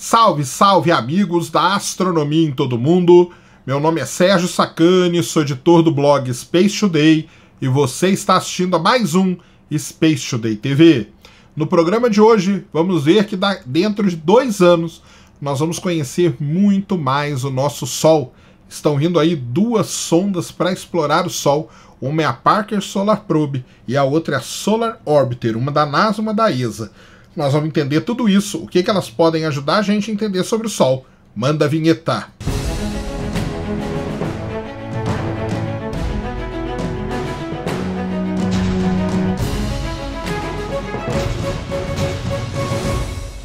Salve, salve amigos da astronomia em todo mundo. Meu nome é Sérgio Sacani, sou editor do blog Space Today e você está assistindo a mais um Space Today TV. No programa de hoje, vamos ver que dentro de dois anos nós vamos conhecer muito mais o nosso Sol. Estão vindo aí duas sondas para explorar o Sol. Uma é a Parker Solar Probe e a outra é a Solar Orbiter, uma da NASA, e uma da ESA nós vamos entender tudo isso, o que, que elas podem ajudar a gente a entender sobre o Sol. Manda a vinheta!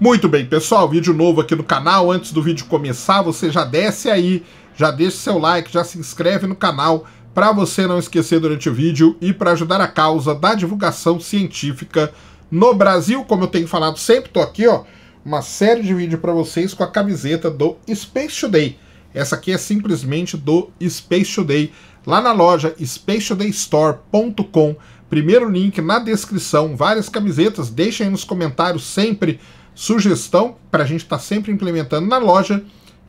Muito bem, pessoal, vídeo novo aqui no canal. Antes do vídeo começar, você já desce aí, já deixa seu like, já se inscreve no canal para você não esquecer durante o vídeo e para ajudar a causa da divulgação científica no Brasil, como eu tenho falado sempre, tô aqui, ó, uma série de vídeos para vocês com a camiseta do Space Today. Essa aqui é simplesmente do Space Today, lá na loja spacetodaystore.com. Primeiro link na descrição, várias camisetas, deixem aí nos comentários sempre sugestão para a gente estar tá sempre implementando na loja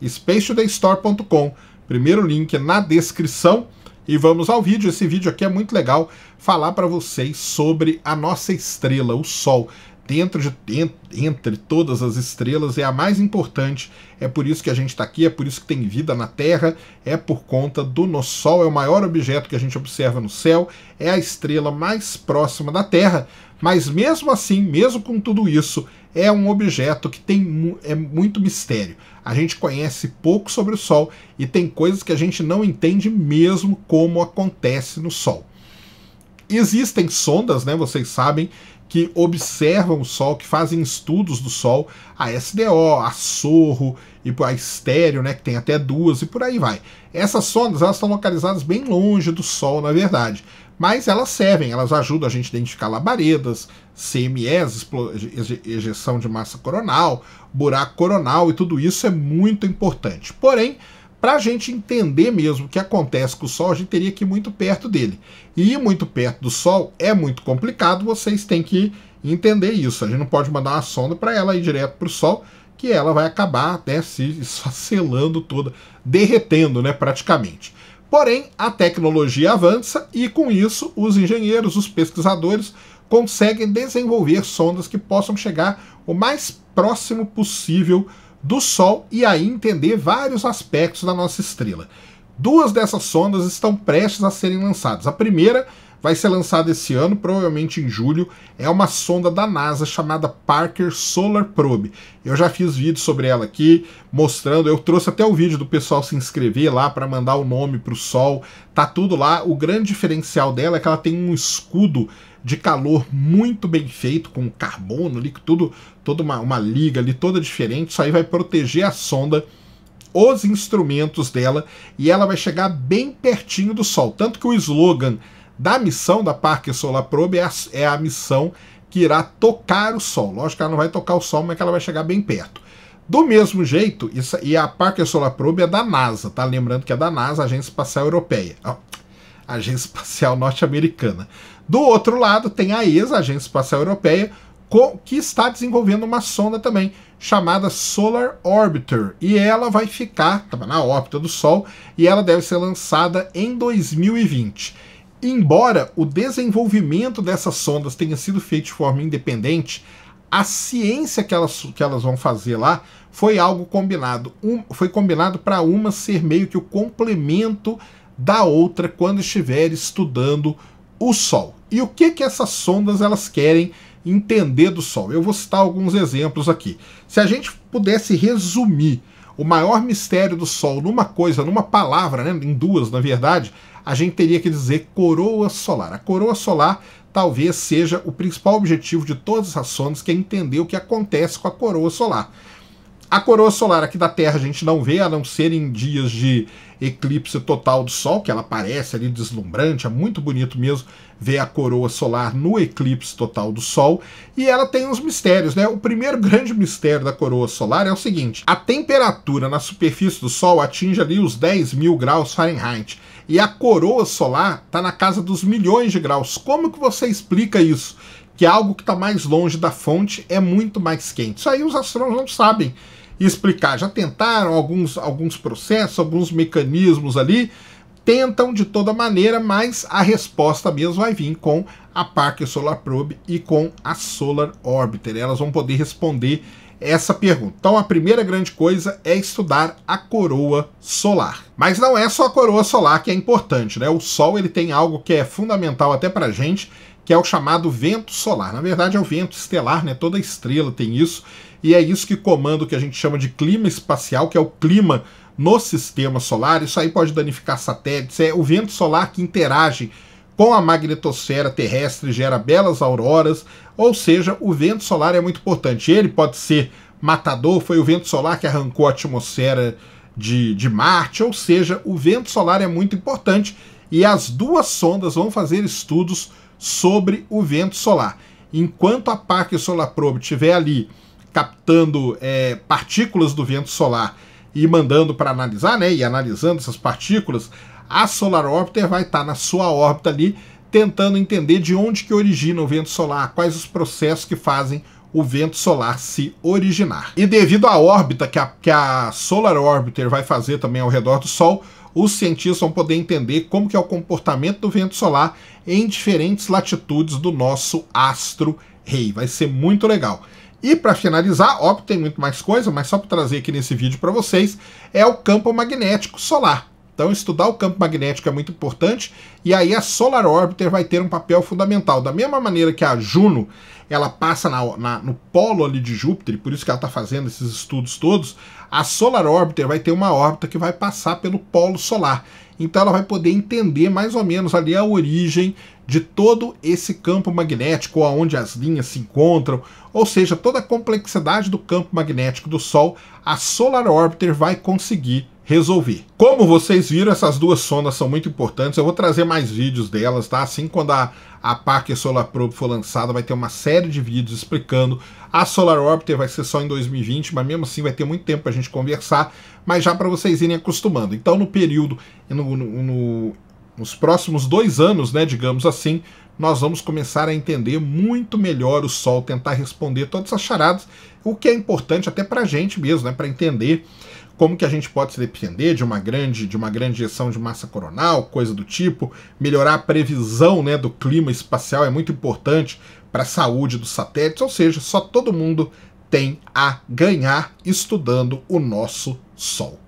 spacetodaystore.com. Primeiro link na descrição. E vamos ao vídeo. Esse vídeo aqui é muito legal falar para vocês sobre a nossa estrela, o Sol dentro de entre todas as estrelas é a mais importante. É por isso que a gente está aqui, é por isso que tem vida na Terra, é por conta do nosso Sol, é o maior objeto que a gente observa no céu, é a estrela mais próxima da Terra. Mas mesmo assim, mesmo com tudo isso, é um objeto que tem é muito mistério. A gente conhece pouco sobre o Sol e tem coisas que a gente não entende mesmo como acontece no Sol. Existem sondas, né? Vocês sabem que observam o Sol, que fazem estudos do Sol, a SDO, a SORRO e a Estéreo, né, que tem até duas e por aí vai. Essas sondas elas estão localizadas bem longe do Sol, na verdade, mas elas servem, elas ajudam a gente a identificar labaredas, CMEs, ejeção de massa coronal, buraco coronal e tudo isso é muito importante. Porém, para a gente entender mesmo o que acontece com o Sol, a gente teria que ir muito perto dele. E ir muito perto do Sol é muito complicado, vocês têm que entender isso. A gente não pode mandar uma sonda para ela ir direto para o Sol, que ela vai acabar até né, se esfacelando toda, derretendo né, praticamente. Porém, a tecnologia avança e, com isso, os engenheiros, os pesquisadores conseguem desenvolver sondas que possam chegar o mais próximo possível do Sol e aí entender vários aspectos da nossa estrela. Duas dessas sondas estão prestes a serem lançadas. A primeira vai ser lançada esse ano, provavelmente em julho. É uma sonda da NASA chamada Parker Solar Probe. Eu já fiz vídeo sobre ela aqui, mostrando. Eu trouxe até o vídeo do pessoal se inscrever lá para mandar o nome para o Sol. Tá tudo lá. O grande diferencial dela é que ela tem um escudo de calor muito bem feito, com carbono ali, tudo, toda uma, uma liga ali toda diferente. Isso aí vai proteger a sonda os instrumentos dela e ela vai chegar bem pertinho do Sol. Tanto que o slogan da missão da Parker Solar Probe é a, é a missão que irá tocar o Sol. Lógico que ela não vai tocar o Sol, mas é ela vai chegar bem perto. Do mesmo jeito, isso, e a Parker Solar Probe é da NASA, tá? Lembrando que é da NASA, Agência Espacial Europeia. Ó, Agência Espacial Norte-Americana. Do outro lado, tem a ESA, Agência Espacial Europeia, com, que está desenvolvendo uma sonda também, chamada Solar Orbiter. E ela vai ficar tá, na órbita do Sol e ela deve ser lançada em 2020. Embora o desenvolvimento dessas sondas tenha sido feito de forma independente, a ciência que elas, que elas vão fazer lá foi algo combinado. Um, foi combinado para uma ser meio que o complemento da outra quando estiver estudando o Sol. E o que, que essas sondas elas querem entender do Sol? Eu vou citar alguns exemplos aqui. Se a gente pudesse resumir o maior mistério do Sol numa coisa, numa palavra, né, em duas na verdade, a gente teria que dizer coroa solar. A coroa solar talvez seja o principal objetivo de todas as sondas, que é entender o que acontece com a coroa solar. A coroa solar aqui da Terra a gente não vê, a não ser em dias de eclipse total do Sol, que ela parece ali deslumbrante, é muito bonito mesmo ver a coroa solar no eclipse total do Sol. E ela tem uns mistérios, né? O primeiro grande mistério da coroa solar é o seguinte: a temperatura na superfície do Sol atinge ali os 10 mil graus Fahrenheit. E a coroa solar está na casa dos milhões de graus. Como que você explica isso? Que é algo que está mais longe da fonte é muito mais quente. Isso aí os astrônomos não sabem e explicar. Já tentaram alguns, alguns processos, alguns mecanismos ali, tentam de toda maneira, mas a resposta mesmo vai vir com a Parker Solar Probe e com a Solar Orbiter. Elas vão poder responder essa pergunta. Então a primeira grande coisa é estudar a coroa solar. Mas não é só a coroa solar que é importante, né? O Sol ele tem algo que é fundamental até para gente, que é o chamado vento solar. Na verdade, é o vento estelar, né? Toda estrela tem isso, e é isso que comanda o que a gente chama de clima espacial, que é o clima no sistema solar. Isso aí pode danificar satélites, é o vento solar que interage com a magnetosfera terrestre, gera belas auroras, ou seja, o vento solar é muito importante. Ele pode ser matador, foi o vento solar que arrancou a atmosfera de, de Marte, ou seja, o vento solar é muito importante e as duas sondas vão fazer estudos sobre o vento solar. Enquanto a Parker Solar Probe estiver ali captando é, partículas do vento solar e mandando para analisar, né, e analisando essas partículas, a Solar Orbiter vai estar tá na sua órbita ali tentando entender de onde que origina o vento solar, quais os processos que fazem o vento solar se originar. E devido à órbita que a, que a Solar Orbiter vai fazer também ao redor do Sol, os cientistas vão poder entender como que é o comportamento do vento solar em diferentes latitudes do nosso astro rei. Vai ser muito legal. E para finalizar, óbvio, tem muito mais coisa, mas só para trazer aqui nesse vídeo para vocês, é o campo magnético solar. Então, estudar o campo magnético é muito importante, e aí a Solar Orbiter vai ter um papel fundamental. Da mesma maneira que a Juno ela passa na, na, no polo ali de Júpiter, por isso que ela está fazendo esses estudos todos, a Solar Orbiter vai ter uma órbita que vai passar pelo polo solar. Então ela vai poder entender mais ou menos ali a origem de todo esse campo magnético, aonde as linhas se encontram, ou seja, toda a complexidade do campo magnético do Sol, a Solar Orbiter vai conseguir Resolver. Como vocês viram, essas duas sondas são muito importantes. Eu vou trazer mais vídeos delas, tá? Assim, quando a, a Parker Solar Probe for lançada, vai ter uma série de vídeos explicando. A Solar Orbiter vai ser só em 2020, mas mesmo assim vai ter muito tempo para a gente conversar, mas já para vocês irem acostumando. Então, no período, no, no, nos próximos dois anos, né, digamos assim, nós vamos começar a entender muito melhor o Sol, tentar responder todas as charadas, o que é importante até para a gente mesmo, né, para entender como que a gente pode se depender de uma grande de uma grande injeção de massa coronal, coisa do tipo, melhorar a previsão né, do clima espacial é muito importante para a saúde dos satélites, ou seja, só todo mundo tem a ganhar estudando o nosso Sol.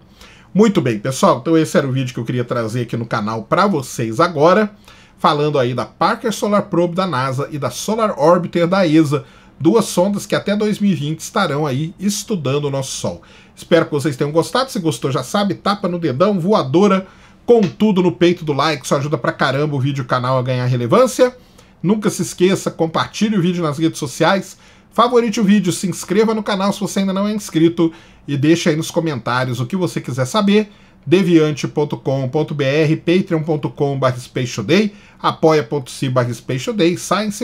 Muito bem, pessoal, então esse era o vídeo que eu queria trazer aqui no canal para vocês agora, falando aí da Parker Solar Probe da NASA e da Solar Orbiter da ESA, duas sondas que até 2020 estarão aí estudando o nosso Sol. Espero que vocês tenham gostado. Se gostou, já sabe, tapa no dedão, voadora, com tudo no peito do like. Isso ajuda pra caramba o vídeo e o canal a ganhar relevância. Nunca se esqueça, compartilhe o vídeo nas redes sociais, favorite o vídeo, se inscreva no canal se você ainda não é inscrito e deixe aí nos comentários o que você quiser saber deviante.com.br, patreon.com.br, apoia.se.br, Science